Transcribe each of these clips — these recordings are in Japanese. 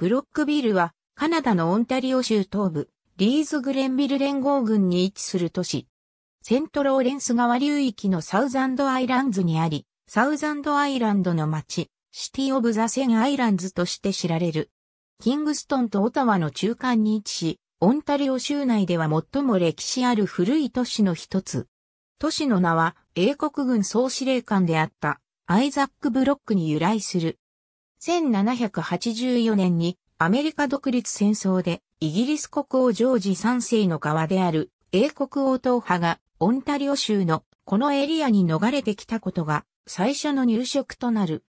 ブロックビルは、カナダのオンタリオ州東部、リーズ・グレンビル連合軍に位置する都市。セントローレンス川流域のサウザンドアイランズにあり、サウザンドアイランドの町、シティ・オブ・ザ・セン・アイランズとして知られる。キングストンとオタワの中間に位置し、オンタリオ州内では最も歴史ある古い都市の一つ。都市の名は英国軍総司令官であったアイザック・ブロックに由来する。1784年にアメリカ独立戦争でイギリス国王ジョージ3世の側である英国王党派がオンタリオ州のこのエリアに逃れてきたことが最初の入植となる。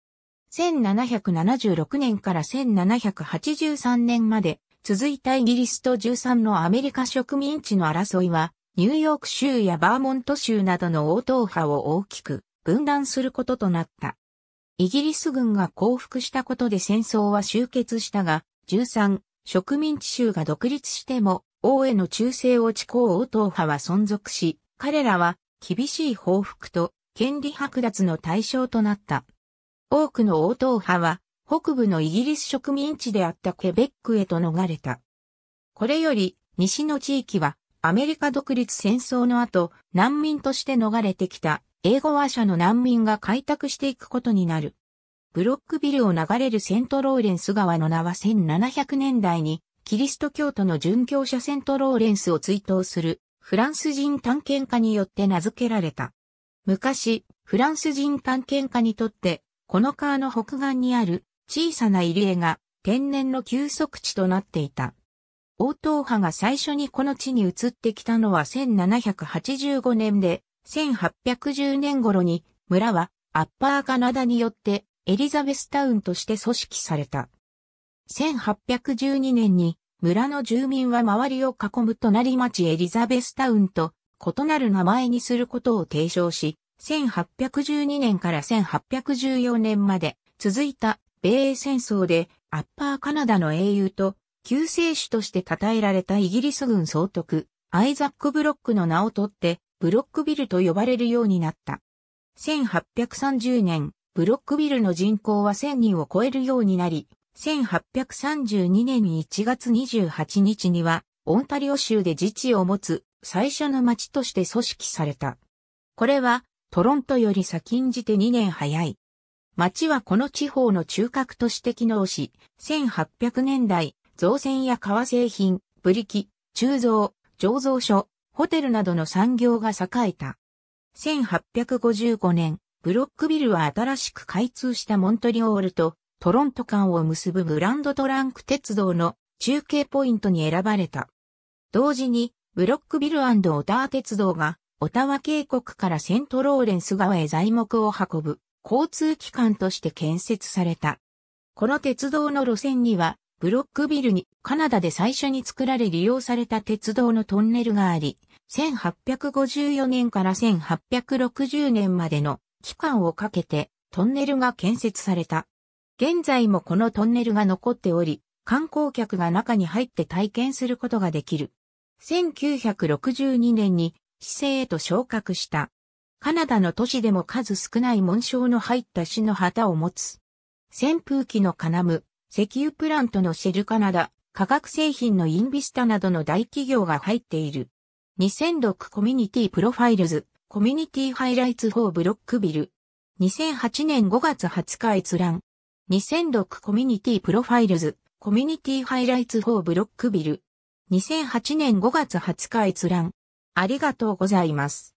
1776年から1783年まで続いたイギリスと13のアメリカ植民地の争いはニューヨーク州やバーモント州などの王党派を大きく分断することとなった。イギリス軍が降伏したことで戦争は終結したが、13、植民地州が独立しても、王への忠誠を地高王党派は存続し、彼らは厳しい報復と権利剥奪の対象となった。多くの王党派は北部のイギリス植民地であったケベックへと逃れた。これより西の地域はアメリカ独立戦争の後難民として逃れてきた英語話者の難民が開拓していくことになる。ブロックビルを流れるセントローレンス川の名は1700年代にキリスト教徒の殉教者セントローレンスを追悼するフランス人探検家によって名付けられた。昔、フランス人探検家にとって、この川の北岸にある小さな入り江が天然の休息地となっていた。応答派が最初にこの地に移ってきたのは1785年で、1810年頃に村はアッパーカナダによってエリザベスタウンとして組織された。1812年に村の住民は周りを囲む隣町エリザベスタウンと異なる名前にすることを提唱し、1812年から1814年まで続いた米英戦争でアッパーカナダの英雄と救世主として称えられたイギリス軍総督アイザック・ブロックの名を取ってブロックビルと呼ばれるようになった。1830年、ブロックビルの人口は1000人を超えるようになり、1832年1月28日には、オンタリオ州で自治を持つ最初の町として組織された。これは、トロントより先んじて2年早い。町はこの地方の中核として機能し、1800年代、造船や革製品、ブリキ、鋳造、醸造所、ホテルなどの産業が栄えた。1855年、ブロックビルは新しく開通したモントリオールとトロント間を結ぶグランドトランク鉄道の中継ポイントに選ばれた。同時に、ブロックビルオター鉄道が、オタワ渓谷からセントローレンス川へ材木を運ぶ交通機関として建設された。この鉄道の路線には、ブロックビルにカナダで最初に作られ利用された鉄道のトンネルがあり、1854年から1860年までの期間をかけてトンネルが建設された。現在もこのトンネルが残っており、観光客が中に入って体験することができる。1962年に市政へと昇格した。カナダの都市でも数少ない紋章の入った市の旗を持つ。扇風機の金具、石油プラントのシェルカナダ、化学製品のインビスタなどの大企業が入っている。2006コミュニティプロファイルズ、コミュニティハイライツ4ブロックビル。2008年5月20日閲覧。2006コミュニティプロファイルズ、コミュニティハイライツ4ブロックビル。2008年5月20日閲覧。ありがとうございます。